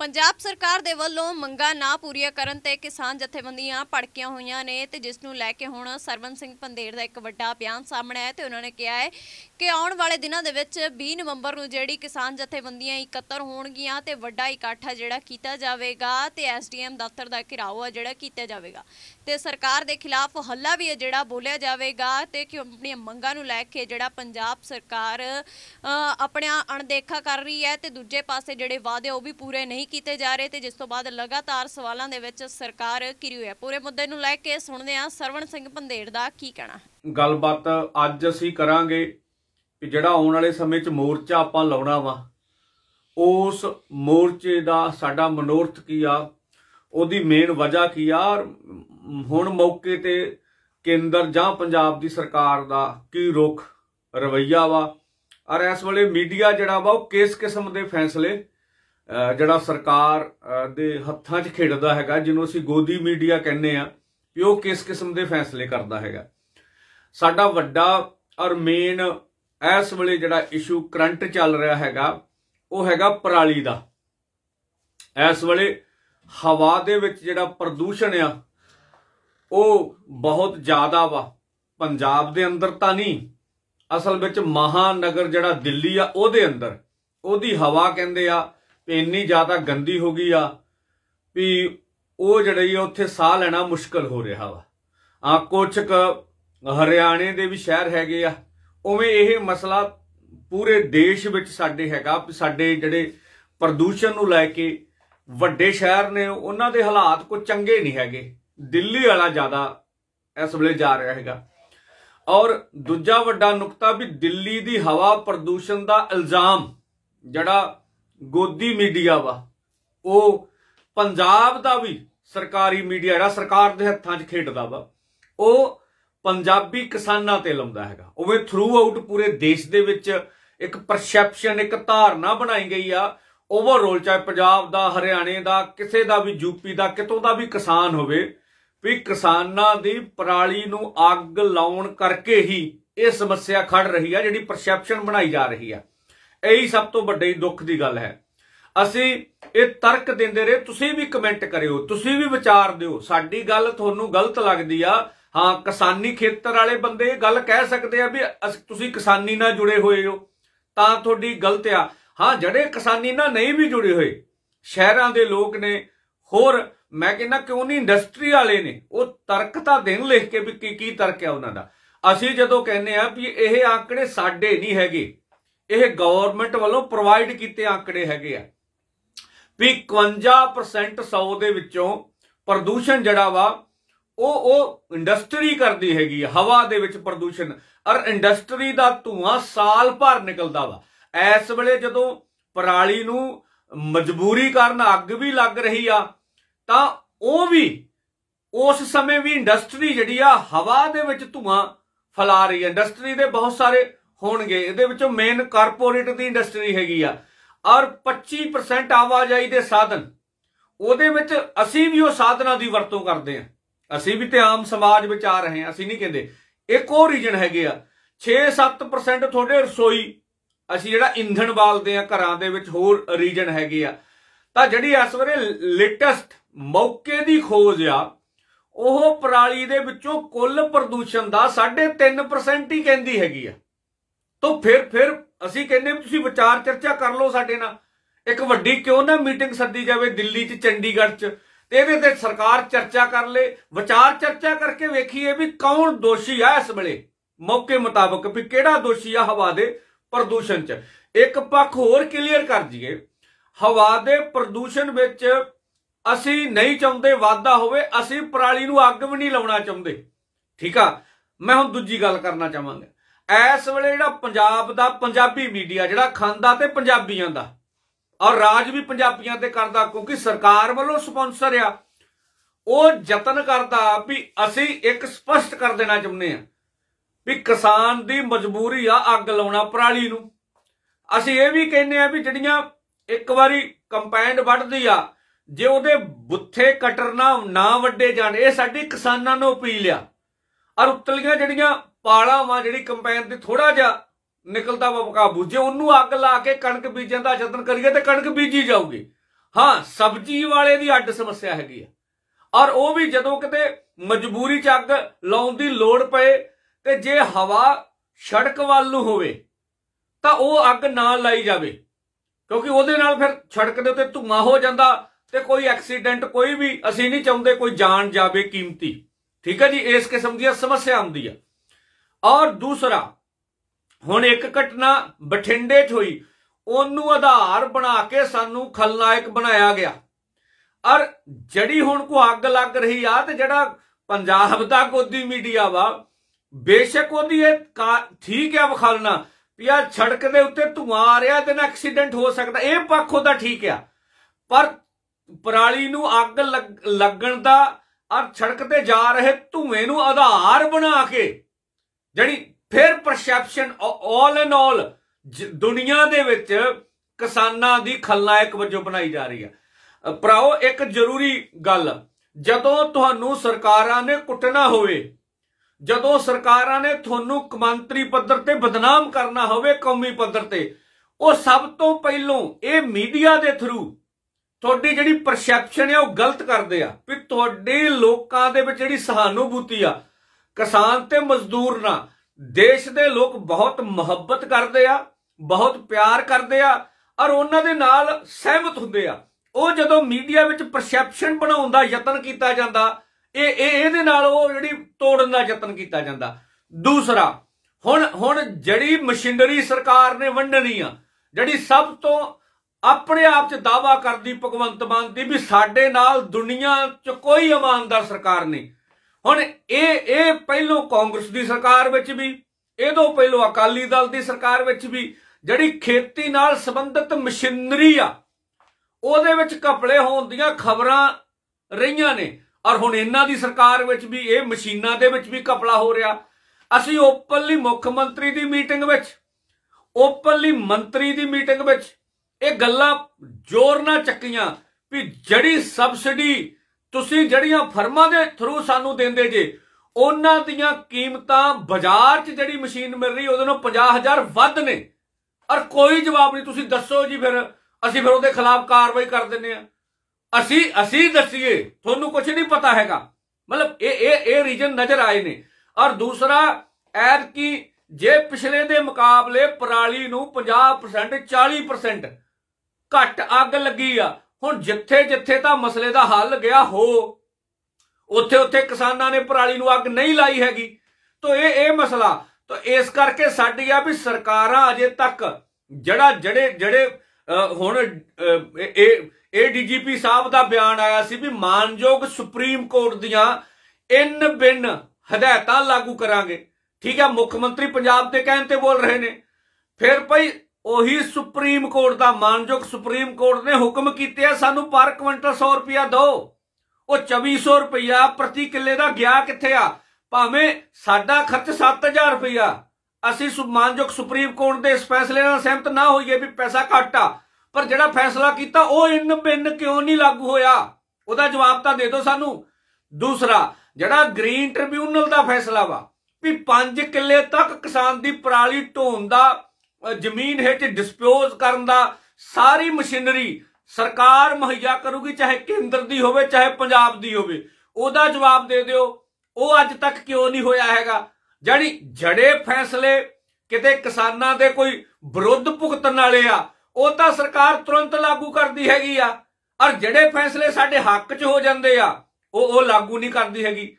ਪੰਜਾਬ ਸਰਕਾਰ ਦੇ ਵੱਲੋਂ ਮੰਗਾਂ ਨਾ ਪੂਰੀਆਂ ਕਰਨ ਤੇ ਕਿਸਾਨ ਜਥੇਬੰਦੀਆਂ ਭੜਕੀਆਂ ਹੋਈਆਂ ਨੇ ਤੇ ਜਿਸ ਨੂੰ ਲੈ ਕੇ ਹੁਣ ਸਰਵਨ ਸਿੰਘ ਪੰਦੇੜ ਦਾ ਇੱਕ ਵੱਡਾ ਬਿਆਨ ਸਾਹਮਣੇ ਆਇਆ ਤੇ ਉਹਨਾਂ ਨੇ ਕਿਹਾ ਹੈ ਕਿ ਆਉਣ ਵਾਲੇ ਦਿਨਾਂ ਦੇ ਵਿੱਚ 20 ਨਵੰਬਰ ਨੂੰ ਜਿਹੜੀ ਕਿਸਾਨ ਜਥੇਬੰਦੀਆਂ ਇਕੱਤਰ ਹੋਣਗੀਆਂ ਤੇ ਵੱਡਾ ਇਕੱਠਾ ਜਿਹੜਾ ਕੀਤਾ ਜਾਵੇਗਾ ਤੇ ਐਸਡੀਐਮ ਦਫ਼ਤਰ ਦਾ ਘਿਰਾਓ ਆ ਜਿਹੜਾ ਕੀਤਾ ਜਾਵੇਗਾ ਤੇ ਸਰਕਾਰ ਦੇ ਖਿਲਾਫ ਹੱਲਾ ਵੀ ਜਿਹੜਾ ਬੋਲਿਆ ਜਾਵੇਗਾ ਤੇ ਕਿ ਆਪਣੀਆਂ ਮੰਗਾਂ ਨੂੰ ਲੈ ਕੇ ਜਿਹੜਾ ਪੰਜਾਬ ਸਰਕਾਰ ਆਪਣਾ ਅਣਦੇਖਾ ਕਰ ਰਹੀ ਹੈ ਤੇ ਦੂਜੇ ਪਾਸੇ ਜਿਹੜੇ ਵਾਅਦੇ ਉਹ ਵੀ ਪੂਰੇ ਨਹੀਂ ਕੀਤੇ ਜਾ ਰਹੇ ਤੇ ਜਿਸ ਤੋਂ ਬਾਅਦ ਲਗਾਤਾਰ ਸਵਾਲਾਂ ਦੇ ਵਿੱਚ ਸਰਕਾਰ ਘਿਰੀ ਹੋਈ ਹੈ ਪੂਰੇ ਮੁੱਦੇ ਨੂੰ ਲੈ ਕੇ ਸੁਣਦੇ ਆ ਸਰਵਣ ਸਿੰਘ ਪੰਦੇੜ ਦਾ ਕੀ ਕਹਿਣਾ ਗੱਲਬਾਤ ਅੱਜ ਅਸੀਂ ਕਰਾਂਗੇ ਕਿ ਜਿਹੜਾ ਆਉਣ ਵਾਲੇ ਸਮੇਂ 'ਚ ਮੋਰਚਾ ਆਪਾਂ ਲਾਉਣਾ ਵਾ ਉਸ ਮੋਰਚੇ ਦਾ ਸਾਡਾ ਮਨੋਰਥ ਕੀ ਆ ਉਹਦੀ ਮੇਨ ਵਜ੍ਹਾ ਕੀ ਆ ਹੁਣ ਮੌਕੇ ਤੇ ਕੇਂਦਰ ਜਾਂ ਪੰਜਾਬ ਦੀ ਸਰਕਾਰ ਦਾ ਕੀ ਰੁਖ ਰਵਈਆ ਵਾ ਔਰ ਇਸ ਵੇਲੇ ਮੀਡੀਆ ਜਿਹੜਾ ਵਾ ਉਹ ਕਿਸ ਕਿਸਮ ਦੇ ਫੈਸਲੇ ਜਿਹੜਾ ਸਰਕਾਰ ਦੇ ਹੱਥਾਂ 'ਚ ਖੇਡਦਾ ਹੈਗਾ ਜਿਹਨੂੰ ਅਸੀਂ ਗੋਦੀ ਮੀਡੀਆ ਕਹਿੰਨੇ ਆ ਕਿ ਉਹ ਕਿਸ ਕਿਸਮ ਦੇ ਫੈਸਲੇ ਕਰਦਾ ਹੈਗਾ ਸਾਡਾ ਵੱਡਾ ਔਰ ਮੇਨ ਇਸ ਵੇਲੇ ਜਿਹੜਾ ਇਸ਼ੂ ਕਰੰਟ ਚੱਲ ਰਿਹਾ ਹੈਗਾ ਉਹ ਹੈਗਾ ਪਰਾਲੀ ਦਾ ਇਸ ਵੇਲੇ ਹਵਾ ਦੇ ਵਿੱਚ ਜਿਹੜਾ ਪ੍ਰਦੂਸ਼ਣ ਆ ਉਹ ਬਹੁਤ ਜ਼ਿਆਦਾ ਵਾ ਪੰਜਾਬ ਦੇ ਅੰਦਰ ਤਾਂ ਨਹੀਂ ਅਸਲ ਵਿੱਚ ਮਹਾਨਗਰ ਜਿਹੜਾ ਦਿੱਲੀ ਆ ਉਹਦੇ ਅੰਦਰ ਉਹਦੀ ਹਵਾ ਕਹਿੰਦੇ ਆ ਇੰਨੀ ਜ਼ਿਆਦਾ ਗੰਦੀ ਹੋ ਗਈ ਆ ਵੀ ਉਹ ਜਿਹੜੀ ਉੱਥੇ ਸਾਹ ਲੈਣਾ ਮੁਸ਼ਕਲ ਹੋ ਰਿਹਾ ਵਾ ਆ ਕੁਝ ਹਰਿਆਣੇ ਦੇ ਵੀ ਸ਼ਹਿਰ ਹੈਗੇ ਆ ਉਵੇਂ ਇਹ ਮਸਲਾ ਪੂਰੇ ਦੇਸ਼ ਵਿੱਚ ਸਾਡੇ ਹੈਗਾ ਸਾਡੇ ਜਿਹੜੇ ਪ੍ਰਦੂਸ਼ਣ ਨੂੰ ਲੈ ਕੇ ਵੱਡੇ ਸ਼ਹਿਰ ਨੇ ਉਹਨਾਂ ਦੇ ਹਾਲਾਤ ਕੋ ਚੰਗੇ ਨਹੀਂ ਹੈਗੇ ਦਿੱਲੀ ਵਾਲਾ ਜ਼ਿਆਦਾ ਇਸ ਵੇਲੇ ਜਾ ਰਿਹਾ ਹੈਗਾ ਔਰ ਦੂਜਾ ਵੱਡਾ ਨੁਕਤਾ ਵੀ ਦਿੱਲੀ ਦੀ ਹਵਾ ਪ੍ਰਦੂਸ਼ਣ ਦਾ ਇਲਜ਼ਾਮ ਜਿਹੜਾ ਗੋਦੀ ਮੀਡੀਆ ਵਾ ਉਹ ਪੰਜਾਬ ਦਾ ਵੀ ਸਰਕਾਰੀ ਮੀਡੀਆ ਜਿਹੜਾ ਸਰਕਾਰ ਦੇ ਹੱਥਾਂ 'ਚ ਖੇਡਦਾ ਵਾ ਉਹ ਪੰਜਾਬੀ ਕਿਸਾਨਾਂ ਤੇ ਲਾਉਂਦਾ ਹੈਗਾ ਉਵੇਂ ਥਰੂ ਆਊਟ ਪੂਰੇ ਦੇਸ਼ ਦੇ ਵਿੱਚ ਇੱਕ ਪਰਸੈਪਸ਼ਨ ਇੱਕ ਧਾਰਨਾ ਬਣਾਈ ਗਈ ਆ ਓਵਰਆਲ ਚਾਹੇ ਪੰਜਾਬ ਦਾ ਹਰਿਆਣੇ ਦਾ ਕਿਸੇ ਦਾ ਵੀ ਯੂਪੀ ਦਾ ਕਿਤੋਂ ਦਾ ਵੀ ਕਿਸਾਨ ਹੋਵੇ ਵੀ ਕਿਸਾਨਾਂ ਦੀ ਪਰਾਲੀ ਨੂੰ ਅੱਗ ਲਾਉਣ ਕਰਕੇ ਹੀ ਇਹ ਸਮੱਸਿਆ ਖੜ ਰਹੀ ਆ ਜਿਹੜੀ ਪਰਸੈਪਸ਼ਨ ਬਣਾਈ ਜਾ ਰਹੀ ਆ ਇਹੀ ਸਭ ਤੋਂ ਵੱਡੀ ਦੁੱਖ ਦੀ ਗੱਲ ਹੈ ਅਸੀਂ ਇਹ ਤਰਕ ਦਿੰਦੇ ਰਹੇ ਤੁਸੀਂ ਵੀ ਕਮੈਂਟ ਕਰਿਓ ਤੁਸੀਂ ਵੀ ਵਿਚਾਰ ਦਿਓ ਸਾਡੀ ਗੱਲ ਤੁਹਾਨੂੰ ਗਲਤ ਲੱਗਦੀ ਆ ਹਾਂ ਕਿਸਾਨੀ ਖੇਤਰ ਵਾਲੇ ਬੰਦੇ ਇਹ ਗੱਲ ਕਹਿ ਸਕਦੇ ਆ ਵੀ ਤੁਸੀਂ ਕਿਸਾਨੀ ਨਾਲ ਜੁੜੇ ਹੋਏ ਹੋ ਤਾਂ ਤੁਹਾਡੀ ਗਲਤ ਆ ਹਾਂ ਜਿਹੜੇ ਕਿਸਾਨੀ ਨਾਲ ਨਹੀਂ ਵੀ ਜੁੜੇ ਹੋਏ ਸ਼ਹਿਰਾਂ ਦੇ ਲੋਕ ਨੇ ਹੋਰ ਮੈਂ ਕਹਿੰਦਾ ਕਿਉਂ ਨਹੀਂ ਇੰਡਸਟਰੀ ਵਾਲੇ ਨੇ ਉਹ ਤਰਕ ਤਾਂ ਦੇਣ ਲਿਖ ਕੇ ਵੀ ਕੀ ਕੀ ਤਰਕ ਆ ਉਹਨਾਂ ਦਾ ਅਸੀਂ ਜਦੋਂ ਕਹਿੰਦੇ ਆ ਵੀ ਇਹ ਆંકੜੇ ਸਾਡੇ ਨਹੀਂ ਹੈਗੇ ਇਹ ਗਵਰਨਮੈਂਟ ਵੱਲੋਂ ਪ੍ਰੋਵਾਈਡ ਕੀਤੇ ਆંકੜੇ ਹੈਗੇ ਆ ਵੀ 51% 100 ਦੇ ਵਿੱਚੋਂ ਪ੍ਰਦੂਸ਼ਣ ਜਿਹੜਾ ਵਾ ਉਹ ਉਹ ਇੰਡਸਟਰੀ ਕਰਦੀ ਹੈਗੀ ਹਵਾ ਦੇ ਵਿੱਚ ਪ੍ਰਦੂਸ਼ਣ ਔਰ ਇੰਡਸਟਰੀ ਦਾ ਧੂਆਂ ਸਾਲ ਭਰ ਨਿਕਲਦਾ ਵਾ ਐਸ ਵੇਲੇ ਜਦੋਂ ਪਰਾਲੀ ਨੂੰ ਮਜਬੂਰੀ ਕਰਨ ਅੱਗ ਵੀ ਲੱਗ ਰਹੀ ਆ ਤਾਂ ਉਹ ਵੀ ਉਸ ਸਮੇਂ ਵੀ ਇੰਡਸਟਰੀ ਜਿਹੜੀ ਆ ਹਵਾ ਦੇ ਵਿੱਚ ਧੂਆਂ ਫਲਾ ਰਹੀ ਹੈ ਇੰਡਸਟਰੀ ਦੇ ਬਹੁਤ ਸਾਰੇ ਹੋਣਗੇ ਇਹਦੇ ਵਿੱਚੋਂ ਮੇਨ ਕਾਰਪੋਰੇਟ ਦੀ ਇੰਡਸਟਰੀ ਹੈਗੀ ਆ ਔਰ 25% ਆਵਾਜਾਈ ਦੇ ਸਾਧਨ ਉਹਦੇ ਵਿੱਚ ਅਸੀਂ ਵੀ ਉਹ ਸਾਧਨਾਂ ਦੀ ਵਰਤੋਂ ਕਰਦੇ ਆ ਅਸੀਂ ਵੀ ਤੇ ਆਮ ਸਮਾਜ ਵਿੱਚ ਆ ਰਹੇ ਹਾਂ ਅਸੀਂ ਨਹੀਂ ਕਹਿੰਦੇ ਇੱਕ ਹੋਰ ਰੀਜਨ ਹੈਗੇ ਆ 6-7% ਤੁਹਾਡੇ ਰਸੋਈ ਅਸੀਂ ਜਿਹੜਾ ਇੰਧਣ ਬਾਲਦੇ ਆ ਘਰਾਂ ਦੇ ਵਿੱਚ ਹੋਰ ਰੀਜਨ ਹੈਗੇ ਆ ਤਾਂ ਜਿਹੜੀ ਇਸ ਵਾਰੇ ਲੇਟੈਸਟ ਮੌਕੇ ਦੀ ਖੋਜ ਆ ਉਹ ਪਰਾਲੀ ਦੇ ਵਿੱਚੋਂ ਕੁੱਲ ਪ੍ਰਦੂਸ਼ਣ ਦਾ 3.5% ਹੀ ਕਹਿੰਦੀ ਹੈਗੀ ਆ ਤੋਂ ਫਿਰ ਫਿਰ ਅਸੀਂ ਕਹਿੰਦੇ ਵੀ ਤੁਸੀਂ ਵਿਚਾਰ ਚਰਚਾ ਕਰ ਲਓ ਸਾਡੇ ਨਾਲ ਇੱਕ ਵੱਡੀ ਕਿਉਂ ਨਾ ਮੀਟਿੰਗ ਸੱਦੀ ਜਾਵੇ ਦਿੱਲੀ 'ਚ ਚੰਡੀਗੜ੍ਹ 'ਚ ਤੇ ਇਹਦੇ ਤੇ ਸਰਕਾਰ ਚਰਚਾ ਕਰ ਲੇ ਵਿਚਾਰ ਚਰਚਾ ਕਰਕੇ ਵੇਖੀਏ ਵੀ ਕੌਣ ਦੋਸ਼ੀ ਆ ਇਸ ਵੇਲੇ ਮੌਕੇ ਮੁਤਾਬਕ ਵੀ ਕਿਹੜਾ ਦੋਸ਼ੀ ਆ ਹਵਾ ਦੇ ਪ੍ਰਦੂਸ਼ਣ 'ਚ ਇੱਕ ਪੱਖ ਹੋਰ ਕਲੀਅਰ ਕਰ ਜੀਏ ਹਵਾ ਦੇ ਪ੍ਰਦੂਸ਼ਣ ਵਿੱਚ ਅਸੀਂ ਨਹੀਂ ਚਾਹੁੰਦੇ ਵਾਧਾ ਹੋਵੇ ਅਸੀਂ ਪਰਾਲੀ ਨੂੰ ਅੱਗ ਵੀ ਨਹੀਂ ਲਾਉਣਾ ਚਾਹੁੰਦੇ ਠੀਕ ਆ ਮੈਂ ਹੁਣ ਦੂਜੀ ਗੱਲ ਕਰਨਾ ਚਾਹਾਂਗਾ ਇਸ ਵੇਲੇ ਜਿਹੜਾ ਪੰਜਾਬ ਦਾ ਪੰਜਾਬੀ ਮੀਡੀਆ ਜਿਹੜਾ ਖਾਂਦਾ ਤੇ ਪੰਜਾਬੀਆਂ ਦਾ ਔਰ ਰਾਜ ਵੀ ਪੰਜਾਬੀਆਂ ਤੇ ਕਰਦਾ ਕਿਉਂਕਿ ਸਰਕਾਰ ਵੱਲੋਂ ਸਪਾਂਸਰ ਆ ਉਹ ਯਤਨ ਕਰਦਾ ਵੀ ਅਸੀਂ ਇੱਕ ਸਪਸ਼ਟ ਕਰ ਦੇਣਾ ਚਾਹੁੰਦੇ ਆ ਵੀ ਕਿਸਾਨ ਦੀ ਮਜਬੂਰੀ ਆ ਅੱਗ ਲਾਉਣਾ ਪਰਾਲੀ ਨੂੰ ਅਸੀਂ ਇਹ ਵੀ ਕਹਿੰਨੇ ਆ ਵੀ ਜਿਹੜੀਆਂ ਇੱਕ ਵਾਰੀ ਕੰਪਾਈਂਡ ਵੱਢਦੀ ਆ ਜੇ ਉਹਦੇ ਬੁੱਥੇ ਕਟਰ ਨਾ ਨਾ ਵੱਡੇ ਜਾਣ ਇਹ ਸਾਡੀ ਕਿਸਾਨਾਂ ਨੂੰ ਅਪੀਲ ਆ ਔਰ ਉਤਲੀਆਂ ਜਿਹੜੀਆਂ ਪਾਲਾਂ ਜਿਹੜੀ ਕੰਪਾਈਨ ਤੇ ਥੋੜਾ ਜਿਹਾ ਨਿਕਲਦਾ ਵਾ ਕਾਬੂ ਜੇ ਉਹਨੂੰ ਅੱਗ ਲਾ ਕੇ ਕਣਕ ਬੀਜਣ ਦਾ ਯਤਨ ਕਰੀਏ ਤੇ ਕਣਕ ਬੀਜੀ ਜਾਊਗੀ ਹਾਂ ਸਬਜ਼ੀ ਵਾਲੇ ਦੀ ਅੱਡ ਸਮੱਸਿਆ ਹੈਗੀ ਆ ਔਰ ਉਹ ਵੀ ਜਦੋਂ ਕਿਤੇ ਮਜਬੂਰੀ ਚ ਅੱਗ ਲਾਉਣ ਦੀ ਲੋੜ ਪਏ ਤੇ ਜੇ ਹਵਾ ਸੜਕ ਵੱਲ ਨੂੰ ਹੋਵੇ ਤਾਂ ਉਹ ਅੱਗ ਨਾ ਲਾਈ ਜਾਵੇ ਕਿਉਂਕਿ ਉਹਦੇ ਨਾਲ ਫਿਰ ਸੜਕ ਦੇ ਉੱਤੇ ਧੂਆਂ ਹੋ ਜਾਂਦਾ ਤੇ ਕੋਈ ਐਕਸੀਡੈਂਟ ਕੋਈ ਵੀ ਅਸੀਂ ਨਹੀਂ ਚਾਹੁੰਦੇ ਕੋਈ ਜਾਨ ਜਾਵੇ ਕੀਮਤੀ ਠੀਕ ਹੈ ਜੀ ਇਸ ਕਿਸਮ ਦੀਆਂ ਸਮੱਸਿਆ ਆਉਂਦੀ ਆ ਔਰ ਦੂਸਰਾ ਹੁਣ ਇੱਕ ਘਟਨਾ ਬਠਿੰਡੇ 'ਚ ਹੋਈ ਉਹਨੂੰ ਆਧਾਰ ਬਣਾ ਕੇ ਸਾਨੂੰ ਖਲਨਾਇਕ ਬਣਾਇਆ ਗਿਆ ਔਰ ਜੜੀ ਹੁਣ ਕੋ ਅੱਗ ਲੱਗ ਰਹੀ ਆ ਤੇ ਜਿਹੜਾ ਪੰਜਾਬ ਦਾ ਗੋਦੀ ਮੀਡੀਆ ਵਾ ਬੇਸ਼ੱਕ ਉਹਦੀ ਇਹ ਠੀਕ ਆ ਵਿਖਾਲਣਾ ਵੀ ਆ ਦੇ ਉੱਤੇ ਧੂਆਂ ਆ ਰਿਹਾ ਤੇ ਨਾ ਐਕਸੀਡੈਂਟ ਹੋ ਸਕਦਾ ਇਹ ਪੱਖ ਉਹਦਾ ਠੀਕ ਆ ਪਰ ਪਰਾਲੀ ਨੂੰ ਅੱਗ ਲੱਗਣ ਦਾ ਔਰ ਛੜਕ ਤੇ ਜਾ ਰਹੇ ਧੂਏ ਨੂੰ ਆਧਾਰ ਬਣਾ ਕੇ ਜਿਹੜੀ ਫਿਰ ਪਰਸੈਪਸ਼ਨ ਆਲ ਐਂਡ ਆਲ ਦੁਨੀਆ ਦੇ ਵਿੱਚ ਕਿਸਾਨਾਂ ਦੀ ਖਲਨਾਇਕ ਵਜੋਂ ਬਣਾਈ ਜਾ ਰਹੀ ਹੈ ਭਰਾਓ ਇੱਕ ਜ਼ਰੂਰੀ ਗੱਲ ਜਦੋਂ ਤੁਹਾਨੂੰ ਸਰਕਾਰਾਂ ਨੇ ਕੁੱਟਣਾ ਹੋਵੇ ਜਦੋਂ ਸਰਕਾਰਾਂ ਨੇ ਤੁਹਾਨੂੰ ਕਮੰਤਰੀ ਪੱਧਰ ਤੇ ਬਦਨਾਮ ਕਰਨਾ ਹੋਵੇ ਕੌਮੀ ਪੱਧਰ ਤੇ ਉਹ ਸਭ ਤੋਂ ਪਹਿਲਾਂ ਇਹ ਮੀਡੀਆ ਦੇ ਥਰੂ ਤੁਹਾਡੀ ਜਿਹੜੀ ਪਰਸੈਪਸ਼ਨ ਹੈ ਉਹ ਗਲਤ ਕਰਦੇ ਆ ਵੀ ਤੁਹਾਡੇ ਲੋਕਾਂ ਦੇ ਵਿੱਚ ਜਿਹੜੀ ਸਹਾਨੂਭੂਤੀ ਆ ਕਿਸਾਨ ਤੇ ਮਜ਼ਦੂਰ ਨਾਲ ਦੇਸ਼ ਦੇ ਲੋਕ ਬਹੁਤ ਮੁਹੱਬਤ ਕਰਦੇ ਆ ਬਹੁਤ ਪਿਆਰ ਕਰਦੇ ਆ ਔਰ ਉਹਨਾਂ ਦੇ ਨਾਲ ਸਹਿਮਤ ਹੁੰਦੇ ਆ ਉਹ ਜਦੋਂ ਮੀਡੀਆ ਵਿੱਚ ਪਰਸੈਪਸ਼ਨ ਬਣਾਉਣ ਦਾ ਯਤਨ ਕੀਤਾ ਜਾਂਦਾ ਇਹ ਇਹ ਇਹਦੇ ਨਾਲ ਉਹ ਜਿਹੜੀ ਤੋੜਨ ਦਾ ਯਤਨ ਕੀਤਾ ਜਾਂਦਾ ਦੂਸਰਾ ਹੁਣ ਹੁਣ ਜਿਹੜੀ ਮਸ਼ੀਨਰੀ ਸਰਕਾਰ ਨੇ ਵੰਡਣੀ ਆ ਜਿਹੜੀ ਸਭ ਤੋਂ ਆਪਣੇ ਆਪ 'ਚ ਦਾਵਾ ਕਰਦੀ ਭਗਵੰਤ ਮਾਨ ਦੀ ਵੀ ਸਾਡੇ ਨਾਲ ਦੁਨੀਆ 'ਚ ਕੋਈ ਇਮਾਨਦਾਰ ਸਰਕਾਰ ਨਹੀਂ ਹੁਣ ਇਹ ਇਹ ਪਹਿਲੋਂ ਕਾਂਗਰਸ ਦੀ ਸਰਕਾਰ ਵਿੱਚ ਵੀ ਇਹਦੋਂ ਪਹਿਲੋਂ ਅਕਾਲੀ ਦਲ ਦੀ ਸਰਕਾਰ ਵਿੱਚ ਵੀ ਜਿਹੜੀ ਖੇਤੀ ਨਾਲ ਸੰਬੰਧਿਤ ਮਸ਼ੀਨਰੀ ਆ ਉਹਦੇ ਵਿੱਚ ਕਪੜੇ ਹੋਣ ਦੀਆਂ ਖਬਰਾਂ ਰਹੀਆਂ ਨੇ ਔਰ ਹੁਣ ਇਹਨਾਂ ਦੀ ਸਰਕਾਰ ਵਿੱਚ ਵੀ ਇਹ ਮਸ਼ੀਨਾਂ ਦੇ ਵਿੱਚ ਵੀ ਕਪੜਾ ਹੋ ਰਿਹਾ ਅਸੀਂ ਓਪਨਲੀ ਮੁੱਖ ਮੰਤਰੀ ਦੀ ਮੀਟਿੰਗ ਵਿੱਚ ਓਪਨਲੀ ਮੰਤਰੀ ਦੀ ਮੀਟਿੰਗ ਵਿੱਚ ਇਹ ਗੱਲਾਂ ਜ਼ੋਰ ਨਾਲ ਚੱਕੀਆਂ ਵੀ ਜਿਹੜੀ ਸਬਸਿਡੀ ਤੁਸੀਂ ਜਿਹੜੀਆਂ ਫਰਮਾਂ ਦੇ ਥਰੂ ਸਾਨੂੰ ਦਿੰਦੇ ਜੇ ਉਹਨਾਂ ਦੀਆਂ ਕੀਮਤਾਂ ਬਾਜ਼ਾਰ 'ਚ ਜਿਹੜੀ ਮਸ਼ੀਨ ਮਿਲ ਰਹੀ ਉਹਦੇ ਨਾਲੋਂ 50000 ਵੱਧ ਨੇ ਔਰ ਕੋਈ ਜਵਾਬ ਨਹੀਂ ਤੁਸੀਂ ਦੱਸੋ ਜੀ ਫਿਰ ਅਸੀਂ ਫਿਰ ਉਹਦੇ ਖਿਲਾਫ ਕਾਰਵਾਈ ਕਰ ਦਿੰਨੇ ਆ ਅਸੀਂ ਅਸੀਂ ਦੱਸੀਏ ਤੁਹਾਨੂੰ ਕੁਝ ਨਹੀਂ ਪਤਾ ਹੈਗਾ ਮਤਲਬ ਇਹ ਇਹ ਇਹ ਰੀਜਨ ਨਜ਼ਰ ਆਏ ਨੇ ਔਰ ਦੂਸਰਾ ਐਤ ਕੀ ਜੇ ਪਿਛਲੇ ਦੇ ਮੁਕਾਬਲੇ ਪਰਾਲੀ ਨੂੰ 50% 40% ਘੱਟ ਅੱਗ ਲੱਗੀ ਆ ਹੁਣ ਜਿੱਥੇ ਜਿੱਥੇ ਤਾਂ ਮਸਲੇ ਦਾ ਹੱਲ ਗਿਆ ਹੋ ਉੱਥੇ ਉੱਥੇ ਕਿਸਾਨਾਂ ਨੇ ਪਰਾਲੀ ਨੂੰ ਅੱਗ ਨਹੀਂ ਲਾਈ ਹੈਗੀ ਤਾਂ ਇਹ ਇਹ ਮਸਲਾ ਤਾਂ ਇਸ ਕਰਕੇ ਸਾਡੀ ਆ ਵੀ ਸਰਕਾਰਾਂ ਅਜੇ ਤੱਕ ਜਿਹੜਾ ਜਿਹੜੇ ਜਿਹੜੇ ਹੁਣ ਇਹ ਇਹ ਡੀਜੀਪੀ ਸਾਹਿਬ ਦਾ ਬਿਆਨ ਆਇਆ ਸੀ ਵੀ ਮਾਨਯੋਗ ਸੁਪਰੀਮ ਕੋਰਟ ਦੀਆਂ ਇਨ ਬਿਨ ਹਦਾਇਤਾਂ ਲਾਗੂ ਕਰਾਂਗੇ ਠੀਕ ਹੈ ਮੁੱਖ ਮੰਤਰੀ ਪੰਜਾਬ ਦੇ ਕਹਿਣ ਤੇ ਬੋਲ ਰਹੇ ਨੇ ਫਿਰ ਭਈ ਉਹੀ ਸੁਪਰੀਮ ਕੋਰਟ ਦਾ ਮਾਨਯੋਗ ਸੁਪਰੀਮ ਕੋਰਟ ਨੇ ਹੁਕਮ ਕੀਤੇ ਆ ਸਾਨੂੰ ਪਰ ਕੁਇੰਟਲ 100 ਰੁਪਿਆ ਦਿਓ ਉਹ 2400 ਰੁਪਿਆ ਪ੍ਰਤੀ ਕਿੱਲੇ ਦਾ ਗਿਆ ਕਿੱਥੇ ਆ ਭਾਵੇਂ ਸਾਡਾ ਖਰਚ 7000 ਰੁਪਿਆ ਅਸੀਂ ਸੁਮਾਨਯੋਗ ਸੁਪਰੀਮ ਕੋਰਟ ਦੇ ਇਸ ਫੈਸਲੇ ਨਾਲ ਸਹਿਮਤ ਨਾ ਹੋਈਏ ਵੀ ਪੈਸਾ ਘੱਟ ਆ ਪਰ ਜਿਹੜਾ ਫੈਸਲਾ ਕੀਤਾ ਉਹ ਇਨ ਬਿਨ ਕਿਉਂ ਨਹੀਂ ਲਾਗੂ ਹੋਇਆ ਉਹਦਾ ਜਵਾਬ ਤਾਂ ਦੇ ਦਿਓ ਸਾਨੂੰ ਦੂਸਰਾ ਜਿਹੜਾ ਗ੍ਰੀਨ ਟ੍ਰਿਬਿਊਨਲ ਦਾ ਫੈਸਲਾ ਵਾ ਵੀ 5 ਕਿੱਲੇ ਤੱਕ ਕਿਸਾਨ ਦੀ ਪਰਾਲੀ ਢੋਣ ਦਾ ਜ਼ਮੀਨ ਹੇਠ ਡਿਸਪੋਜ਼ ਕਰਨ ਦਾ ਸਾਰੀ ਮਸ਼ੀਨਰੀ ਸਰਕਾਰ ਮੁਹੱਈਆ ਕਰੂਗੀ ਚਾਹੇ ਕੇਂਦਰ ਦੀ ਹੋਵੇ ਚਾਹੇ ਪੰਜਾਬ ਦੀ ਹੋਵੇ ਉਹਦਾ ਜਵਾਬ ਦੇ ਦਿਓ ਉਹ ਅੱਜ ਤੱਕ ਕਿਉਂ ਨਹੀਂ ਹੋਇਆ ਹੈਗਾ ਜਾਨੀ ਜੜੇ ਫੈਸਲੇ ਕਿਤੇ ਕਿਸਾਨਾਂ ਦੇ ਕੋਈ ਵਿਰੋਧ ਭੁਗਤਣ ਵਾਲੇ ਆ ਉਹ ਤਾਂ ਸਰਕਾਰ ਤੁਰੰਤ ਲਾਗੂ ਕਰਦੀ ਹੈਗੀ ਆ ਔਰ ਜਿਹੜੇ ਫੈਸਲੇ ਸਾਡੇ ਹੱਕ 'ਚ ਹੋ ਜਾਂਦੇ ਆ ਉਹ ਉਹ ਲਾਗੂ ਨਹੀਂ ਕਰਦੀ ਹੈਗੀ